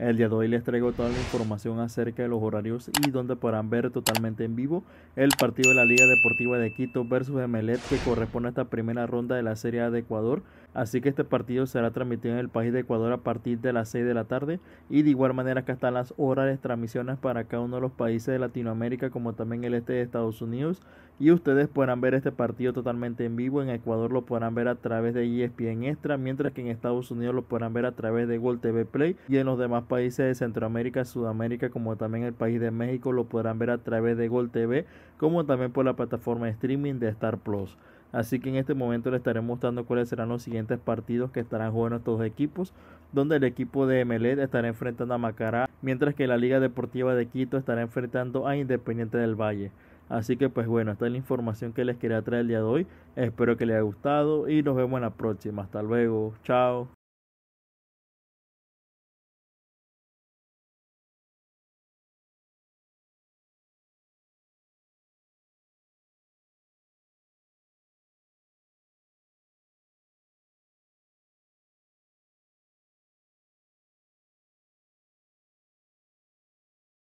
El día de hoy les traigo toda la información acerca de los horarios y donde podrán ver totalmente en vivo el partido de la Liga Deportiva de Quito versus Emelec que corresponde a esta primera ronda de la Serie A de Ecuador. Así que este partido será transmitido en el país de Ecuador a partir de las 6 de la tarde y de igual manera acá están las horas de transmisiones para cada uno de los países de Latinoamérica como también el este de Estados Unidos y ustedes podrán ver este partido totalmente en vivo. En Ecuador lo podrán ver a través de ESPN Extra mientras que en Estados Unidos lo podrán ver a través de World TV Play y en los demás países de Centroamérica, Sudamérica, como también el país de México, lo podrán ver a través de Gol TV, como también por la plataforma de streaming de Star Plus. Así que en este momento les estaremos mostrando cuáles serán los siguientes partidos que estarán jugando estos equipos, donde el equipo de MLED estará enfrentando a Macará, mientras que la Liga Deportiva de Quito estará enfrentando a Independiente del Valle. Así que pues bueno, esta es la información que les quería traer el día de hoy. Espero que les haya gustado y nos vemos en la próxima. Hasta luego. Chao.